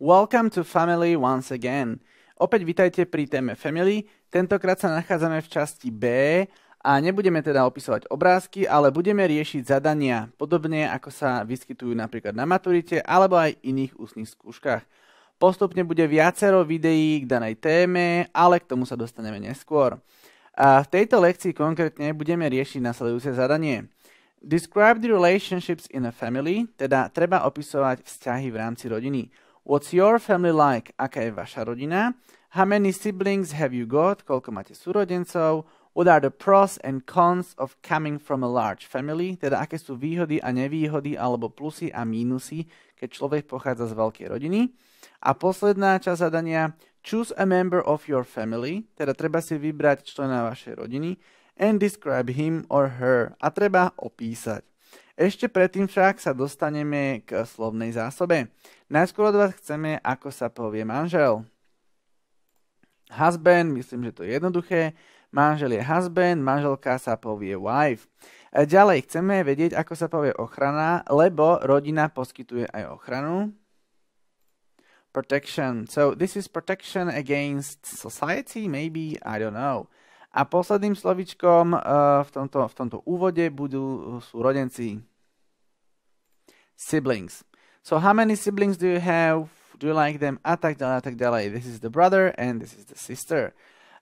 Welcome to Family once again. Opäť vitajte pri téme Family. Tentokrát sa nachádzame v časti B a nebudeme teda opisovať obrázky, ale budeme riešiť zadania, podobne ako sa vyskytujú napríklad na maturite alebo aj iných ústnych skúškach. Postupne bude viacero videí k danej téme, ale k tomu sa dostaneme neskôr. A v tejto lekcii konkrétne budeme riešiť nasledujúce zadanie. Describe the relationships in a family, teda treba opisovať vzťahy v rámci rodiny. What's your family like? Aká je vaša rodina? How many siblings have you got? Koľko máte súrodencov? What are the pros and cons of coming from a large family? Teda aké sú výhody a nevýhody alebo plusy a mínusy, keď človek pochádza z veľkej rodiny. A posledná časť zadania Choose a member of your family, teda treba si vybrať člena vašej rodiny and describe him or her a treba opísať. Ešte predtým však sa dostaneme k slovnej zásobe. Najskôr od vás chceme, ako sa povie manžel. Husband, myslím, že to je jednoduché. Manžel je husband, manželka sa povie wife. Ďalej chceme vedieť, ako sa povie ochrana, lebo rodina poskytuje aj ochranu. Protection. So this is protection against society, maybe, I don't know. A posledným slovičkom uh, eh, v, tomto, v tomto úvode budú, sú rodenci. Siblings. So how many siblings do you have? Do you like them? A tak ďalej, a tak ďalej. This is the brother and this is the sister.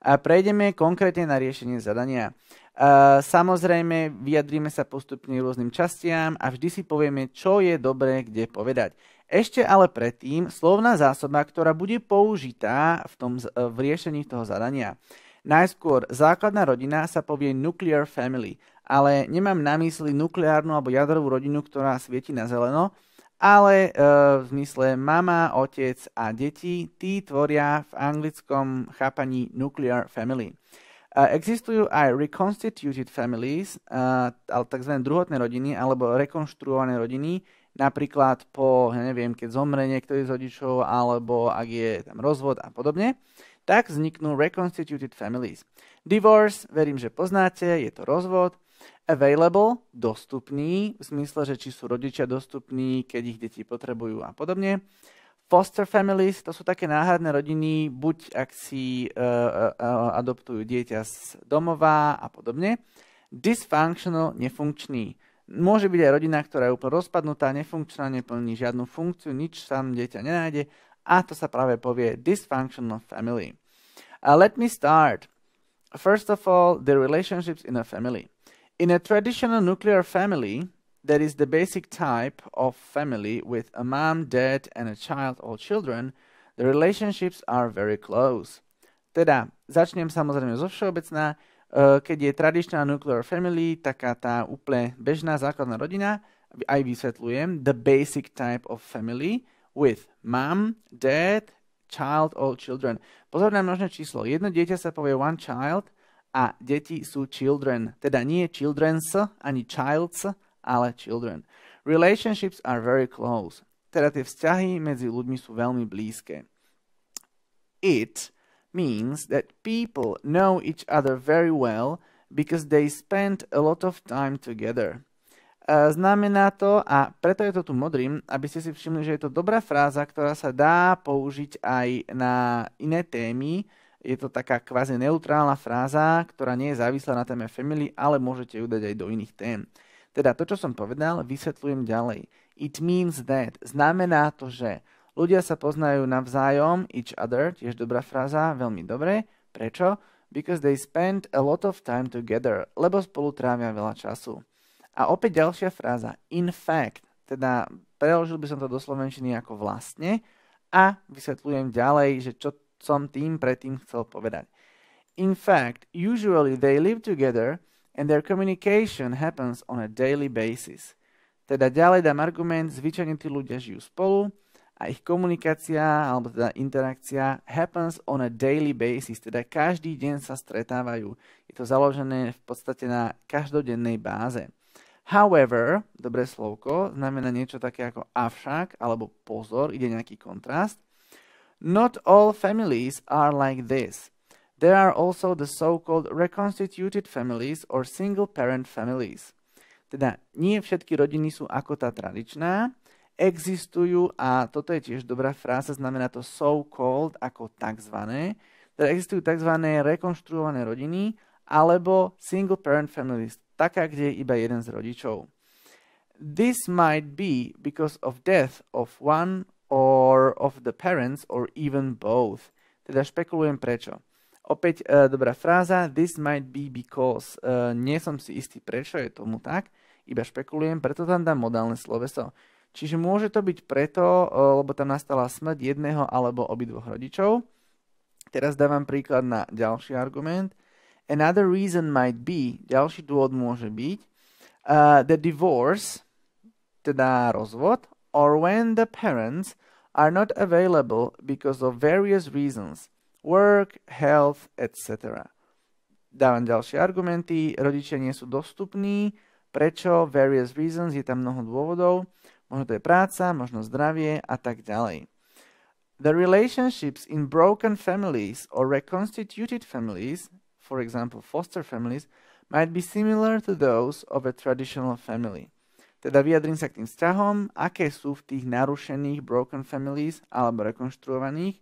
A prejdeme konkrétne na riešenie zadania. Uh, samozrejme, vyjadríme sa postupne rôznym častiam a vždy si povieme, čo je dobré kde povedať. Ešte ale predtým slovná zásoba, ktorá bude použitá v, tom, v riešení toho zadania. Najskôr základná rodina sa povie nuclear family, ale nemám na mysli nukleárnu alebo jadrovú rodinu, ktorá svieti na zeleno, ale e, v zmysle mama, otec a deti, tí tvoria v anglickom chápaní nuclear family. E, existujú aj reconstituted families, e, tzv. druhotné rodiny alebo rekonštruované rodiny, napríklad po, ja neviem, keď zomre niektorý z rodičov, alebo ak je tam rozvod a podobne, tak vzniknú reconstituted families. Divorce, verím, že poznáte, je to rozvod. Available, dostupný, v zmysle, že či sú rodičia dostupní, keď ich deti potrebujú a podobne. Foster families, to sú také náhradné rodiny, buď ak si uh, uh, adoptujú dieťa z domova a podobne. Dysfunctional, nefunkčný. Môže byť aj rodina, ktorá je úplne rozpadnutá, nefunkčná, neplní žiadnu funkciu, nič tam dieťa nenájde a to sa práve povie dysfunctional family. Uh, let me start. First of all, the relationships in a family. In a traditional nuclear family, that is the basic type of family with a mom, dad, and a child or children, the relationships are very close. Teda, začnem samozrejme zo všeobecná. Keď je tradičná nuclear family, taká tá úplne bežná základná rodina, aj vysvetľujem, the basic type of family with mom, dad, child or children. Pozor na množné číslo. Jedno dieťa sa povie one child, a deti sú children. Teda nie children's ani child's, ale children. Relationships are very close. Teda tie vzťahy medzi ľuďmi sú veľmi blízke. It means that people know each other very well because they spend a lot of time together. E, znamená to, a preto je to tu modrým, aby ste si všimli, že je to dobrá fráza, ktorá sa dá použiť aj na iné témy, je to taká kvázi neutrálna fráza, ktorá nie je závislá na téme family, ale môžete ju dať aj do iných tém. Teda to, čo som povedal, vysvetľujem ďalej. It means that. Znamená to, že ľudia sa poznajú navzájom, each other, tiež dobrá fráza, veľmi dobre. Prečo? Because they spend a lot of time together, lebo spolu trávia veľa času. A opäť ďalšia fráza, in fact, teda preložil by som to do slovenčiny ako vlastne a vysvetľujem ďalej, že čo som tým predtým chcel povedať. In fact, usually they live together and their communication happens on a daily basis. Teda ďalej dám argument, zvyčajne tí ľudia žijú spolu a ich komunikácia alebo teda interakcia happens on a daily basis, teda každý deň sa stretávajú. Je to založené v podstate na každodennej báze. However, dobré slovko, znamená niečo také ako avšak alebo pozor, ide nejaký kontrast. Not all families are like this. There are also the so-called reconstituted families or single-parent families. Teda nie všetky rodiny sú ako tá tradičná, existujú, a toto je tiež dobrá fráza, znamená to so-called ako takzvané, teda existujú tzv. rekonštruované rodiny alebo single-parent families, taká, kde je iba jeden z rodičov. This might be because of death of one or of the parents or even both. Teda špekulujem prečo. Opäť uh, dobrá fráza, this might be because. Uh, nie som si istý, prečo je tomu tak, iba špekulujem, preto tam dám modálne sloveso. Čiže môže to byť preto, uh, lebo tam nastala smrť jedného alebo obidvoch rodičov. Teraz dávam príklad na ďalší argument. Another reason might be, ďalší dôvod môže byť, uh, the divorce, teda rozvod or when the parents are not available because of various reasons work, health, etc. Dávam ďalšie argumenty. Rodičia nie sú dostupní. Prečo? Various reasons. Je tam mnoho dôvodov. Možno to je práca, možno zdravie a tak ďalej. The relationships in broken families or reconstituted families, for example foster families, might be similar to those of a traditional family. teda vyjadrím sa k tým vzťahom, aké sú v tých narušených broken families alebo rekonštruovaných,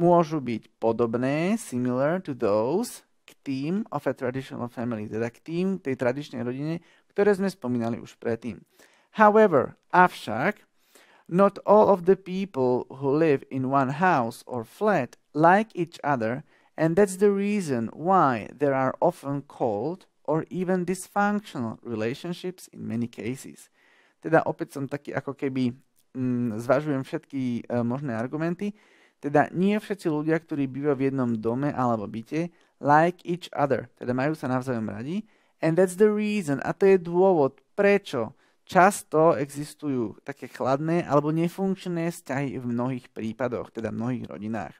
môžu byť podobné, similar to those, k tým of a traditional family, teda k tým tej tradičnej rodine, ktoré sme spomínali už predtým. However, avšak, not all of the people who live in one house or flat like each other, and that's the reason why they are often called or even dysfunctional relationships in many cases. Teda opäť som taký ako keby mm, zvažujem všetky e, možné argumenty. Teda nie všetci ľudia, ktorí bývajú v jednom dome alebo byte, like each other, teda majú sa navzájom radi. And that's the reason, a to je dôvod, prečo často existujú také chladné alebo nefunkčné vzťahy v mnohých prípadoch, teda v mnohých rodinách.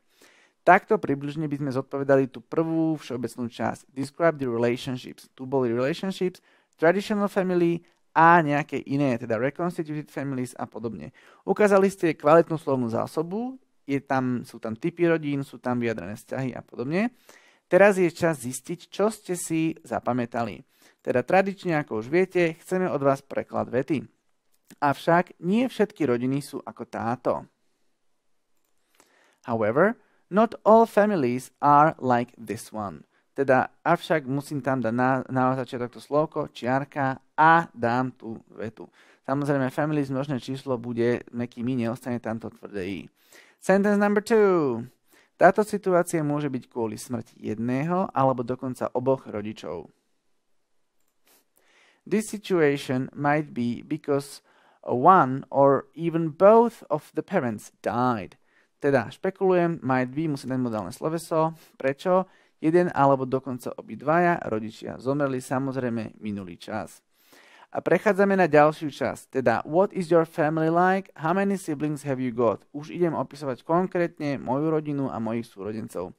Takto približne by sme zodpovedali tú prvú všeobecnú časť. Describe the relationships. Tu boli relationships, traditional family a nejaké iné, teda reconstituted families a podobne. Ukázali ste kvalitnú slovnú zásobu, je tam, sú tam typy rodín, sú tam vyjadrené vzťahy a podobne. Teraz je čas zistiť, čo ste si zapamätali. Teda tradične, ako už viete, chceme od vás preklad vety. Avšak nie všetky rodiny sú ako táto. However, Not all families are like this one. Teda avšak musím tam dať na, na začiatok to slovko, čiarka a dám tú vetu. Samozrejme, family množné číslo bude nekým iný, ostane tamto tvrdé i. Sentence number two. Táto situácia môže byť kvôli smrti jedného alebo dokonca oboch rodičov. This situation might be because one or even both of the parents died. Teda špekulujem, might be musí dať modálne sloveso. Prečo? Jeden alebo dokonca obidvaja rodičia zomreli samozrejme minulý čas. A prechádzame na ďalšiu časť, teda What is your family like? How many siblings have you got? Už idem opisovať konkrétne moju rodinu a mojich súrodencov. E,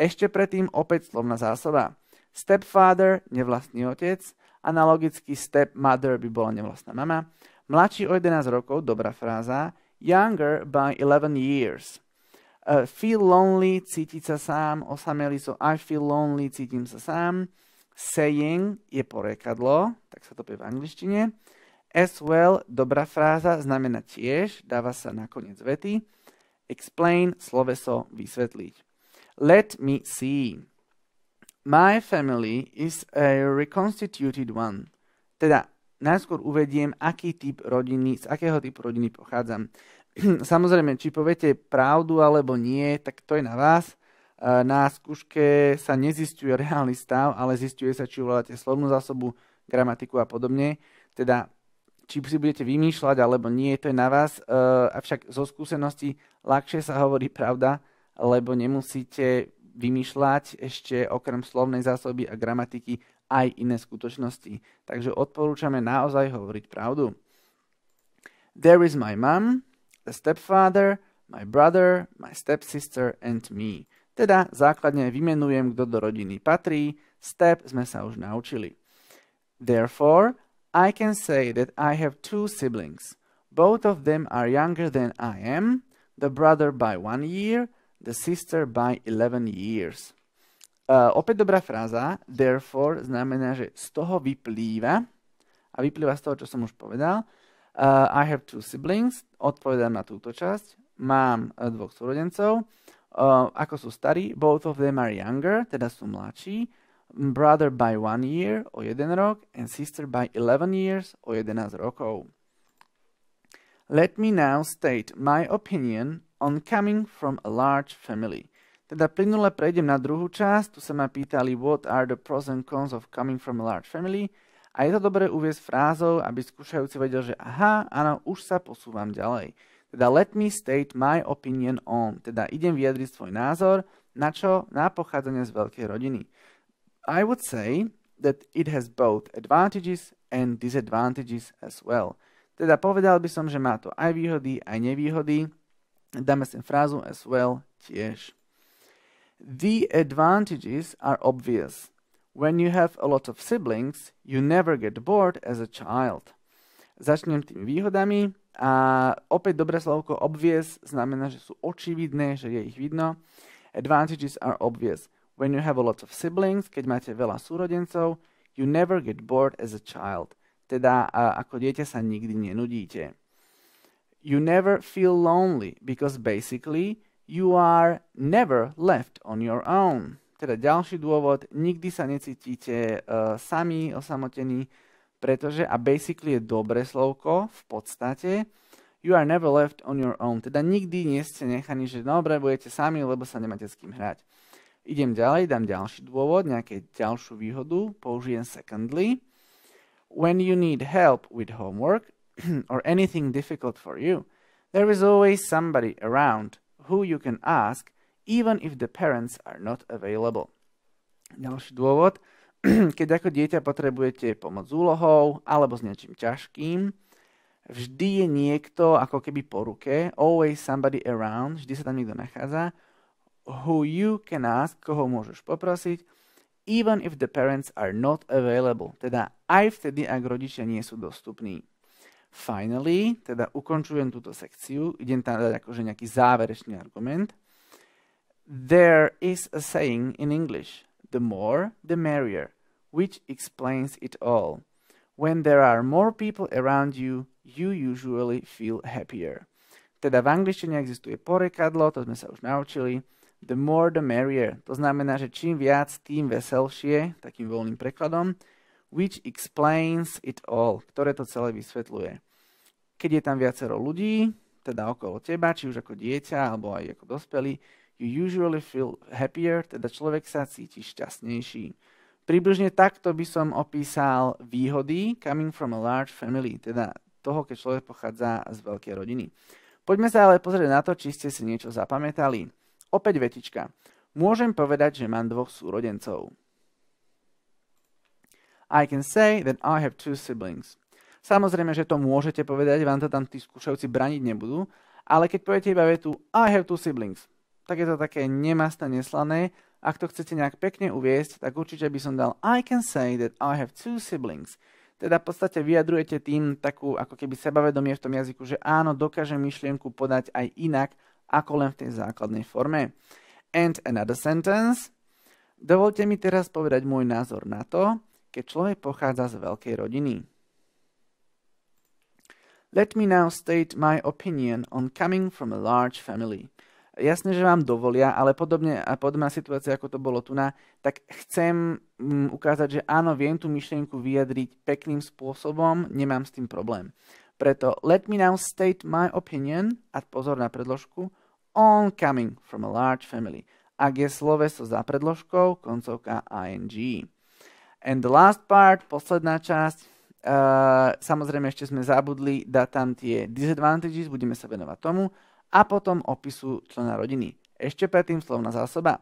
ešte predtým opäť slovná zásoba. Stepfather, nevlastný otec, analogicky stepmother by bola nevlastná mama. Mladší o 11 rokov, dobrá fráza younger by 11 years. Uh, feel lonely, cítiť sa sám, osamelý so I feel lonely, cítim sa sám. Saying je porekadlo, tak sa to povie v angličtine. As well, dobrá fráza, znamená tiež, dáva sa na koniec vety. Explain, sloveso, vysvetliť. Let me see. My family is a reconstituted one. Teda najskôr uvediem, aký typ rodiny, z akého typu rodiny pochádzam. Samozrejme, či poviete pravdu alebo nie, tak to je na vás. E, na skúške sa nezistuje reálny stav, ale zistuje sa, či ovládate slovnú zásobu, gramatiku a podobne. Teda, či si budete vymýšľať alebo nie, to je na vás. E, avšak zo skúseností ľahšie sa hovorí pravda, lebo nemusíte vymýšľať ešte okrem slovnej zásoby a gramatiky aj iné skutočnosti. Takže odporúčame naozaj hovoriť pravdu. There is my mom, the stepfather, my brother, my stepsister and me. Teda základne vymenujem, kto do rodiny patrí. Step sme sa už naučili. Therefore, I can say that I have two siblings. Both of them are younger than I am, the brother by one year, the sister by 11 years. Uh, opäť dobrá fráza. Therefore znamená, že z toho vyplýva, a vyplýva z toho, čo som už povedal. Uh, I have two siblings, odpovedám na túto časť. Mám uh, dvoch súrodencov. Uh, ako sú starí? Both of them are younger, teda sú mladší. Brother by one year, o jeden rok, and sister by 11 years, o 11 rokov. Let me now state my opinion on coming from a large family. Teda plynule prejdem na druhú časť, tu sa ma pýtali what are the pros and cons of coming from a large family a je to dobré uviezť frázou, aby skúšajúci vedel, že aha, áno, už sa posúvam ďalej. Teda let me state my opinion on, teda idem vyjadriť svoj názor, na čo? Na pochádzanie z veľkej rodiny. I would say that it has both advantages and disadvantages as well. Teda povedal by som, že má to aj výhody, aj nevýhody. Dáme sem frázu as well tiež. The advantages are obvious. When you have a lot of siblings, you never get bored as a child. Začnem tými výhodami. A opäť dobré slovko obvious znamená, že sú očividné, že je ich vidno. Advantages are obvious. When you have a lot of siblings, keď máte veľa súrodencov, you never get bored as a child. Teda a, ako dieťa sa nikdy nenudíte. You never feel lonely, because basically You are never left on your own. Teda ďalší dôvod, nikdy sa necítite uh, sami, osamotení, pretože, a basically je dobré slovko, v podstate, you are never left on your own. Teda nikdy nie ste nechaní, že dobre, budete sami, lebo sa nemáte s kým hrať. Idem ďalej, dám ďalší dôvod, nejaké ďalšiu výhodu, použijem secondly. When you need help with homework or anything difficult for you, there is always somebody around who you can ask even if the parents are not available. Ďalší dôvod, keď ako dieťa potrebujete pomoc s úlohou alebo s niečím ťažkým, vždy je niekto ako keby po ruke, always somebody around, vždy sa tam niekto nachádza, who you can ask, koho môžeš poprosiť, even if the parents are not available, teda aj vtedy, ak rodičia nie sú dostupní finally, teda ukončujem túto sekciu, idem tam dať akože nejaký záverečný argument. There is a saying in English, the more, the merrier, which explains it all. When there are more people around you, you usually feel happier. Teda v angličtine existuje porekadlo, to sme sa už naučili, the more the merrier. To znamená, že čím viac, tým veselšie, takým voľným prekladom which explains it all, ktoré to celé vysvetľuje. Keď je tam viacero ľudí, teda okolo teba, či už ako dieťa alebo aj ako dospelý, you usually feel happier, teda človek sa cíti šťastnejší. Približne takto by som opísal výhody coming from a large family, teda toho, keď človek pochádza z veľkej rodiny. Poďme sa ale pozrieť na to, či ste si niečo zapamätali. Opäť vetička. Môžem povedať, že mám dvoch súrodencov. I can say that I have two siblings. Samozrejme, že to môžete povedať, vám to tam tí skúšajúci braniť nebudú, ale keď poviete iba vetu I have two siblings, tak je to také nemastné, neslané. Ak to chcete nejak pekne uviesť, tak určite by som dal I can say that I have two siblings. Teda v podstate vyjadrujete tým takú ako keby sebavedomie v tom jazyku, že áno, dokážem myšlienku podať aj inak, ako len v tej základnej forme. And another sentence. Dovolte mi teraz povedať môj názor na to, keď človek pochádza z veľkej rodiny. Let me now state my opinion on coming from a large family. Jasne, že vám dovolia, ale podobne a podobná situácia, ako to bolo tu na, tak chcem mm, ukázať, že áno, viem tú myšlienku vyjadriť pekným spôsobom, nemám s tým problém. Preto let me now state my opinion, a pozor na predložku, on coming from a large family. Ak je sloveso za predložkou, koncovka ing. And the last part, posledná časť, Uh, samozrejme ešte sme zabudli dať tam tie disadvantages, budeme sa venovať tomu a potom opisu člena rodiny. Ešte predtým slovná zásoba.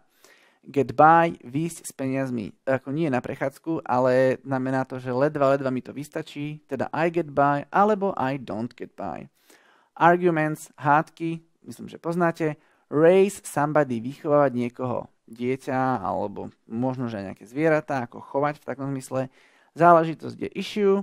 Get by, výsť s peniazmi. Ako nie na prechádzku, ale znamená to, že ledva, ledva mi to vystačí, teda I get by, alebo I don't get by. Arguments, hádky, myslím, že poznáte. Raise somebody, vychovávať niekoho dieťa alebo možno, že aj nejaké zvieratá, ako chovať v takom zmysle. Záležitosť je issue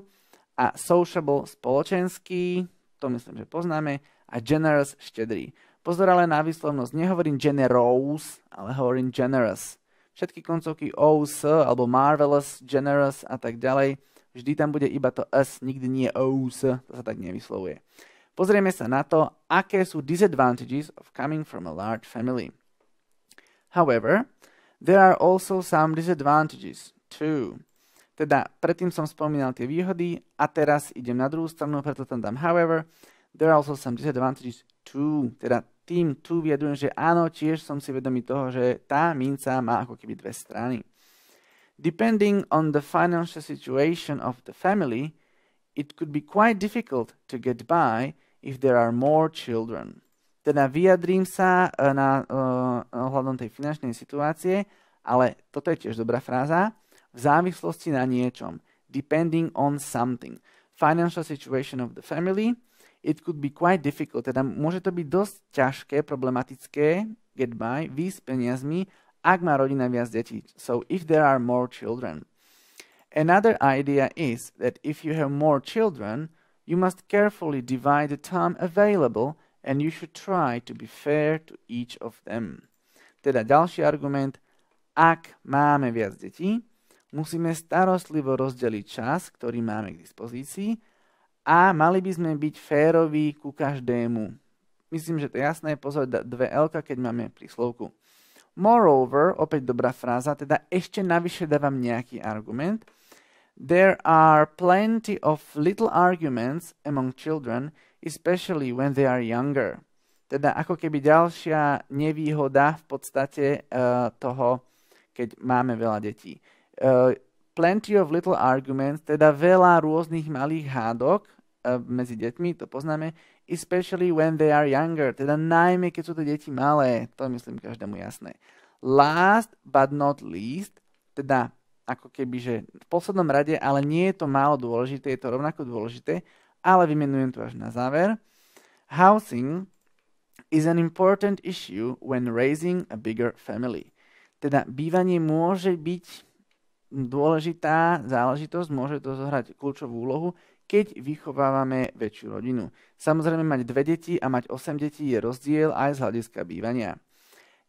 a sociable spoločenský, to myslím, že poznáme, a generous štedrý. Pozor ale na výslovnosť, nehovorím generous, ale hovorím generous. Všetky koncovky os alebo marvelous, generous a tak ďalej, vždy tam bude iba to s, nikdy nie os, to sa tak nevyslovuje. Pozrieme sa na to, aké sú disadvantages of coming from a large family. However, there are also some disadvantages too. Teda predtým som spomínal tie výhody a teraz idem na druhú stranu, preto tam dám however. There are also some disadvantages too. Teda tým tu vyjadrujem, že áno, tiež som si vedomý toho, že tá minca má ako keby dve strany. Depending on the financial situation of the family, it could be quite difficult to get by if there are more children. Teda vyjadrím sa e, na, e, ohľadom tej finančnej situácie, ale toto je tiež dobrá fráza. V závislosti na niečom. Depending on something. Financial situation of the family. It could be quite difficult. Teda môže to byť dosť ťažké, problematické get by, vy s peniazmi, ak má rodina viac detí. So if there are more children. Another idea is that if you have more children, you must carefully divide the time available and you should try to be fair to each of them. Teda ďalší argument, ak máme viac detí, musíme starostlivo rozdeliť čas, ktorý máme k dispozícii a mali by sme byť féroví ku každému. Myslím, že to je jasné, pozor, dve l keď máme príslovku. Moreover, opäť dobrá fráza, teda ešte navyše dávam nejaký argument. There are plenty of little arguments among children especially when they are younger. Teda ako keby ďalšia nevýhoda v podstate uh, toho, keď máme veľa detí. Uh, plenty of little arguments, teda veľa rôznych malých hádok uh, medzi deťmi, to poznáme, especially when they are younger, teda najmä keď sú to deti malé, to myslím každému jasné. Last but not least, teda ako keby, že v poslednom rade, ale nie je to málo dôležité, je to rovnako dôležité, ale vymenujem to až na záver. Housing is an important issue when raising a bigger family. Teda bývanie môže byť dôležitá záležitosť, môže to zohrať kľúčovú úlohu, keď vychovávame väčšiu rodinu. Samozrejme mať dve deti a mať 8 detí je rozdiel aj z hľadiska bývania.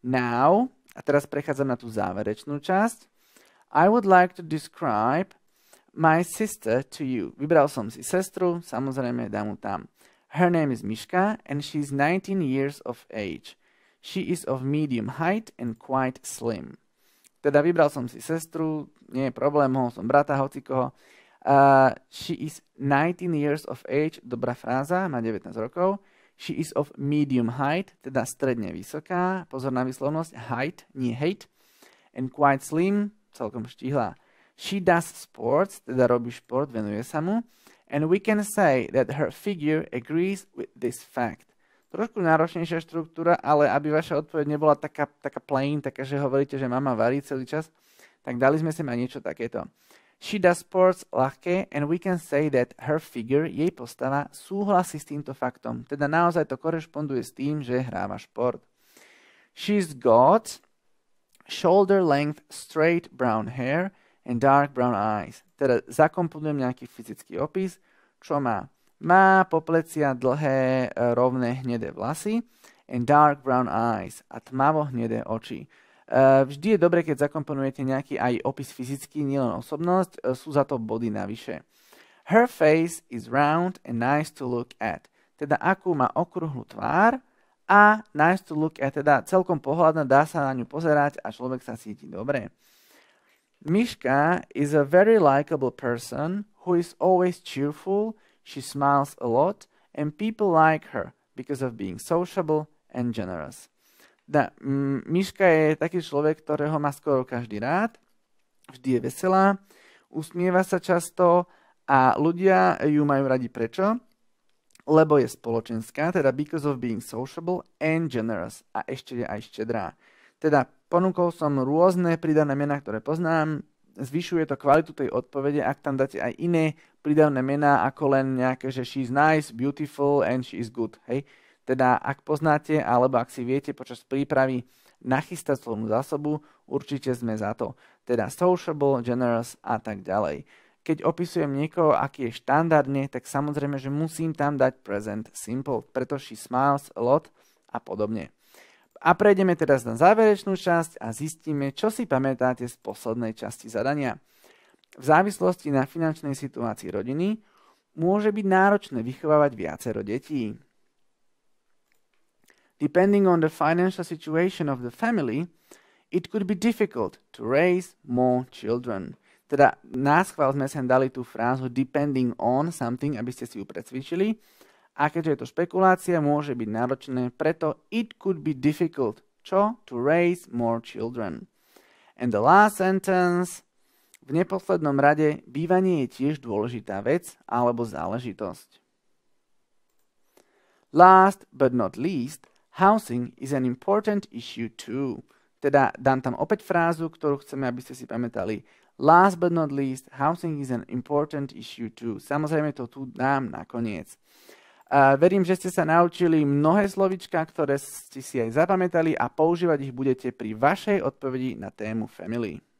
Now, a teraz prechádzam na tú záverečnú časť. I would like to describe my sister to you. Vybral som si sestru, samozrejme dám mu tam. Her name is Mishka and she is 19 years of age. She is of medium height and quite slim. Teda vybral som si sestru, nie je problém, mohol som brata, hoci koho. Uh, she is 19 years of age, dobrá fráza, má 19 rokov. She is of medium height, teda stredne vysoká, pozor na vyslovnosť, height, nie hate, and quite slim, celkom štíhla. She does sports, teda robí šport, venuje sa mu. And we can say that her figure agrees with this fact. Trošku náročnejšia štruktúra, ale aby vaša odpoveď nebola taká, taká plain, taká, že hovoríte, že mama varí celý čas, tak dali sme sem aj niečo takéto. She does sports ľahké and we can say that her figure, jej postava, súhlasí s týmto faktom. Teda naozaj to korešponduje s tým, že hráva šport. She's got shoulder length straight brown hair and dark brown eyes. Teda zakomponujem nejaký fyzický opis, čo má. Má poplecia dlhé, e, rovné, hnedé vlasy and dark brown eyes a tmavo hnedé oči. E, vždy je dobre, keď zakomponujete nejaký aj opis fyzický, nielen osobnosť, e, sú za to body navyše. Her face is round and nice to look at. Teda akú má okrúhlu tvár a nice to look at, teda celkom pohľadná, dá sa na ňu pozerať a človek sa cíti dobre. Mishka is a very likable person who is always cheerful, she smiles a lot, and people like her because of being sociable and generous. Da, mm, Miška je taký človek, ktorého má skoro každý rád, vždy je veselá, usmieva sa často a ľudia ju majú radi prečo? Lebo je spoločenská, teda because of being sociable and generous a ešte je aj štedrá. Teda ponúkol som rôzne pridané mená, ktoré poznám, zvyšuje to kvalitu tej odpovede, ak tam dáte aj iné pridavné mená, ako len nejaké, že she's nice, beautiful and she is good. Hej? Teda ak poznáte, alebo ak si viete počas prípravy nachystať slovnú zásobu, určite sme za to. Teda sociable, generous a tak ďalej. Keď opisujem niekoho, aký je štandardne, tak samozrejme, že musím tam dať present simple, preto she smiles a lot a podobne. A prejdeme teraz na záverečnú časť a zistíme, čo si pamätáte z poslednej časti zadania. V závislosti na finančnej situácii rodiny môže byť náročné vychovávať viacero detí. Depending on the financial situation of the family, it could be difficult to raise more children. Teda náschval sme sem dali tú frázu depending on something, aby ste si ju predsvičili. A keďže je to špekulácia, môže byť náročné, preto it could be difficult. Čo? To raise more children. And the last sentence. V neposlednom rade bývanie je tiež dôležitá vec alebo záležitosť. Last but not least, housing is an important issue too. Teda dám tam opäť frázu, ktorú chceme, aby ste si pamätali. Last but not least, housing is an important issue too. Samozrejme to tu dám nakoniec. A verím, že ste sa naučili mnohé slovička, ktoré ste si aj zapamätali a používať ich budete pri vašej odpovedi na tému family.